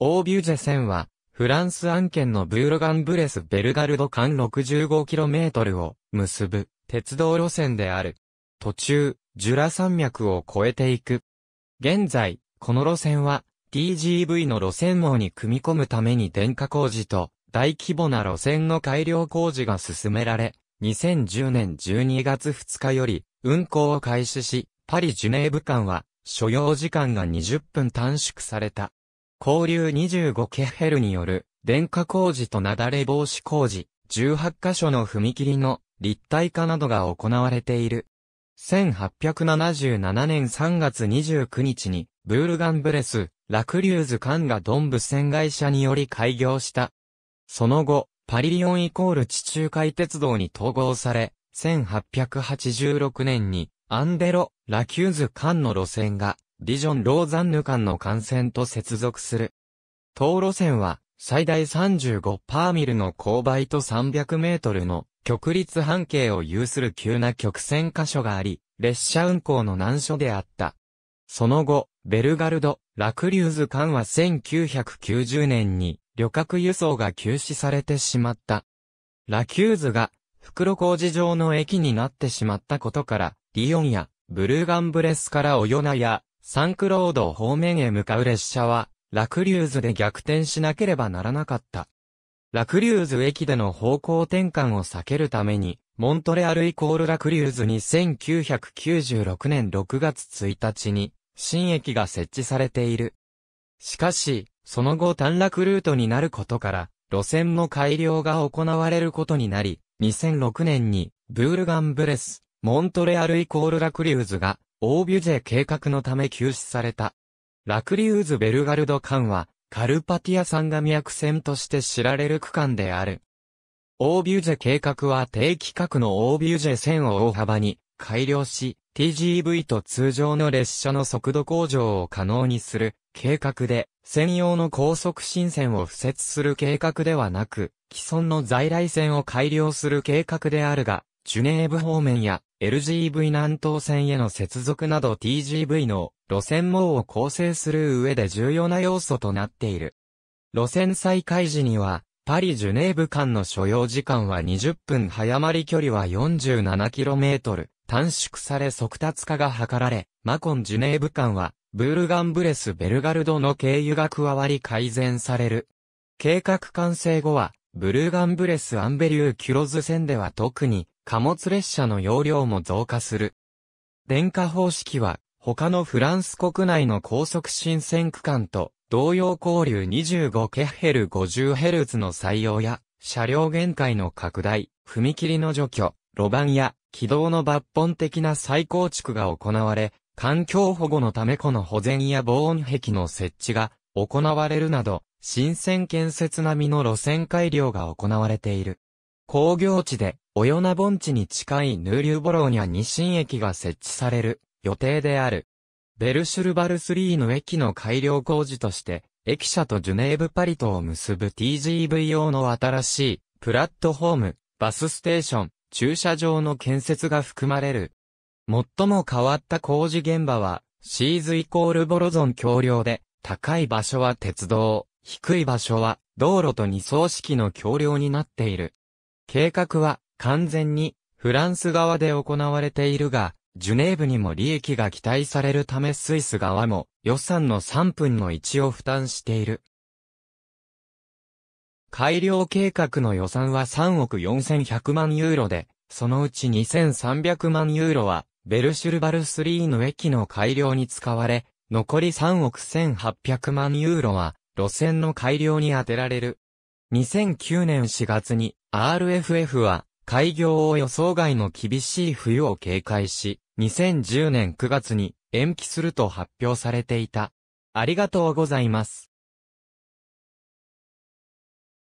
オービュジェ線は、フランス案件のブーロガンブレスベルガルド間 65km を結ぶ鉄道路線である。途中、ジュラ山脈を越えていく。現在、この路線は TGV の路線網に組み込むために電化工事と大規模な路線の改良工事が進められ、2010年12月2日より運行を開始し、パリ・ジュネーブ間は所要時間が20分短縮された。交流25ケヘルによる、電化工事と雪崩防止工事、18カ所の踏切の立体化などが行われている。1877年3月29日に、ブールガンブレス、ラクリューズカンガドンブ船会社により開業した。その後、パリリオンイコール地中海鉄道に統合され、1886年にアンデロ・ラキューズンの路線がディジョン・ローザンヌ間の幹線と接続する。東路線は、最大35パーミルの勾配と300メートルの極率半径を有する急な曲線箇所があり、列車運行の難所であった。その後、ベルガルド、ラクリューズ間は1990年に旅客輸送が休止されてしまった。ラキューズが袋工事場の駅になってしまったことから、リヨンやブルーガンブレスからオヨナやサンクロード方面へ向かう列車は、ラクリューズで逆転しなければならなかった。ラクリューズ駅での方向転換を避けるために、モントレアルイコールラクリューズに1996年6月1日に、新駅が設置されている。しかし、その後短絡ルートになることから、路線の改良が行われることになり、2006年に、ブールガンブレス、モントレアルイコールラクリューズが、オービュゼ計画のため休止された。ラクリウーズ・ベルガルド間は、カルパティア山が脈線として知られる区間である。オービュゼ計画は低規格のオービュゼ線を大幅に改良し、TGV と通常の列車の速度向上を可能にする計画で、専用の高速新線を敷設する計画ではなく、既存の在来線を改良する計画であるが、ジュネーブ方面や LGV 南東線への接続など TGV の路線網を構成する上で重要な要素となっている。路線再開時には、パリ・ジュネーブ間の所要時間は20分早まり距離は 47km 短縮され速達化が図られ、マコン・ジュネーブ間は、ブールガンブレス・ベルガルドの経由が加わり改善される。計画完成後は、ブルーガンブレス・アンベリュー・キュロズ線では特に貨物列車の容量も増加する。電化方式は、他のフランス国内の高速新線区間と、同様交流 25kHz50Hz の採用や、車両限界の拡大、踏切の除去、路盤や、軌道の抜本的な再構築が行われ、環境保護のためこの保全や防音壁の設置が行われるなど、新線建設並みの路線改良が行われている。工業地で、おヨナ盆地に近いヌーリューボローニャ日新駅が設置される予定である。ベルシュルバル3の駅の改良工事として、駅舎とジュネーブパリとを結ぶ TGV 用の新しいプラットホーム、バスステーション、駐車場の建設が含まれる。最も変わった工事現場は、シーズイコールボロゾン橋梁で、高い場所は鉄道、低い場所は道路と二層式の橋梁になっている。計画は完全にフランス側で行われているが、ジュネーブにも利益が期待されるためスイス側も予算の3分の1を負担している。改良計画の予算は3億4100万ユーロで、そのうち2300万ユーロはベルシュルバル3の駅の改良に使われ、残り3億1800万ユーロは路線の改良に充てられる。2009年4月に RFF は開業を予想外の厳しい冬を警戒し、2010年9月に延期すると発表されていた。ありがとうございます。